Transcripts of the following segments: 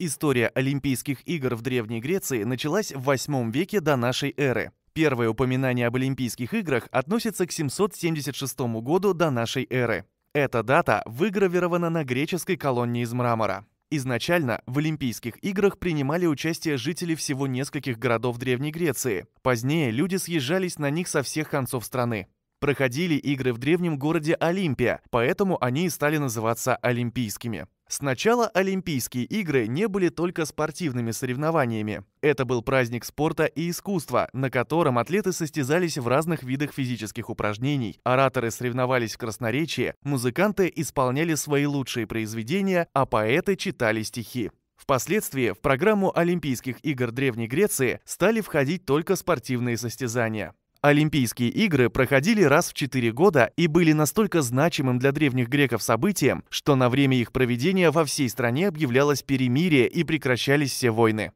История Олимпийских игр в Древней Греции началась в 8 веке до нашей эры. Первое упоминание об Олимпийских играх относится к 776 году до нашей эры. Эта дата выгравирована на греческой колонне из мрамора. Изначально в Олимпийских играх принимали участие жители всего нескольких городов Древней Греции. Позднее люди съезжались на них со всех концов страны. Проходили игры в древнем городе Олимпия, поэтому они и стали называться Олимпийскими. Сначала Олимпийские игры не были только спортивными соревнованиями. Это был праздник спорта и искусства, на котором атлеты состязались в разных видах физических упражнений, ораторы соревновались в красноречии, музыканты исполняли свои лучшие произведения, а поэты читали стихи. Впоследствии в программу Олимпийских игр Древней Греции стали входить только спортивные состязания. Олимпийские игры проходили раз в четыре года и были настолько значимым для древних греков событием, что на время их проведения во всей стране объявлялось перемирие и прекращались все войны.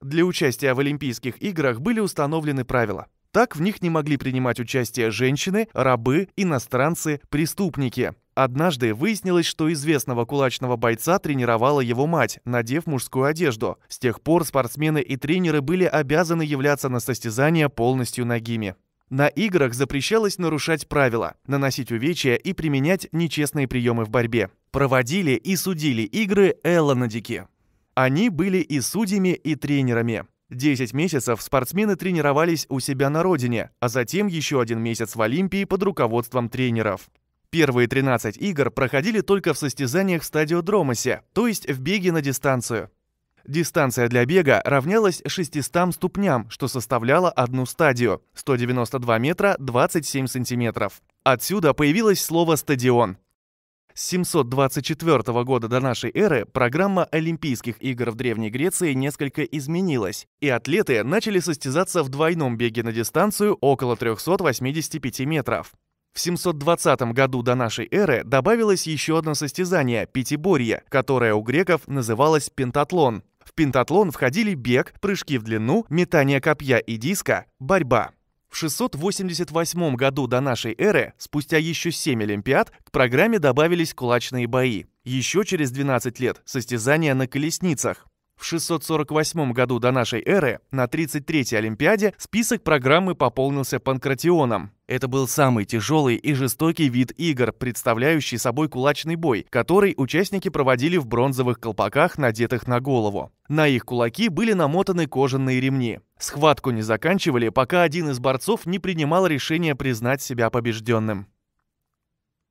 Для участия в Олимпийских играх были установлены правила. Так в них не могли принимать участие женщины, рабы, иностранцы, преступники, Однажды выяснилось, что известного кулачного бойца тренировала его мать, надев мужскую одежду. С тех пор спортсмены и тренеры были обязаны являться на состязания полностью нагими. На играх запрещалось нарушать правила, наносить увечья и применять нечестные приемы в борьбе. Проводили и судили игры Эллонадики. Они были и судьями, и тренерами. Десять месяцев спортсмены тренировались у себя на родине, а затем еще один месяц в Олимпии под руководством тренеров. Первые 13 игр проходили только в состязаниях в стадиодромосе, то есть в беге на дистанцию. Дистанция для бега равнялась 600 ступням, что составляло одну стадию – 192 метра 27 сантиметров. Отсюда появилось слово «стадион». С 724 года до нашей эры программа Олимпийских игр в Древней Греции несколько изменилась, и атлеты начали состязаться в двойном беге на дистанцию около 385 метров. В 720 году до нашей эры добавилось еще одно состязание – пятиборье, которое у греков называлось пентатлон. В пентатлон входили бег, прыжки в длину, метание копья и диска, борьба. В 688 году до нашей эры, спустя еще 7 Олимпиад, к программе добавились кулачные бои. Еще через 12 лет – состязания на колесницах. В 648 году до нашей эры на 33-й Олимпиаде список программы пополнился панкратионом. Это был самый тяжелый и жестокий вид игр, представляющий собой кулачный бой, который участники проводили в бронзовых колпаках, надетых на голову. На их кулаки были намотаны кожаные ремни. Схватку не заканчивали, пока один из борцов не принимал решение признать себя побежденным.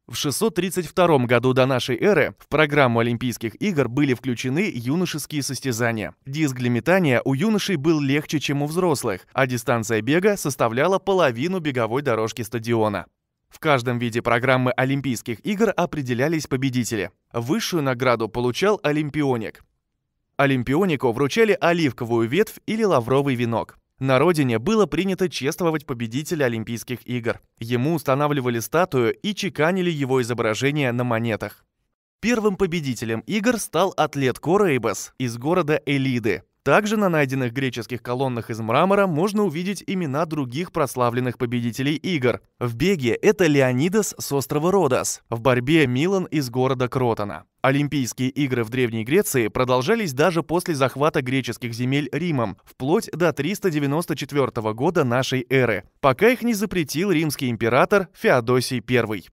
В 632 году до нашей эры в программу Олимпийских игр были включены юношеские состязания. Диск для метания у юношей был легче, чем у взрослых, а дистанция бега составляла половину беговой дорожки стадиона. В каждом виде программы Олимпийских игр определялись победители. Высшую награду получал олимпионик. Олимпионику вручали оливковую ветвь или лавровый венок. На родине было принято чествовать победителя Олимпийских игр. Ему устанавливали статую и чеканили его изображение на монетах. Первым победителем игр стал атлет Корейбас из города Элиды. Также на найденных греческих колоннах из мрамора можно увидеть имена других прославленных победителей игр. В беге это Леонидас с острова Родос, в борьбе Милан из города Кротона. Олимпийские игры в Древней Греции продолжались даже после захвата греческих земель Римом, вплоть до 394 года нашей эры, пока их не запретил римский император Феодосий I.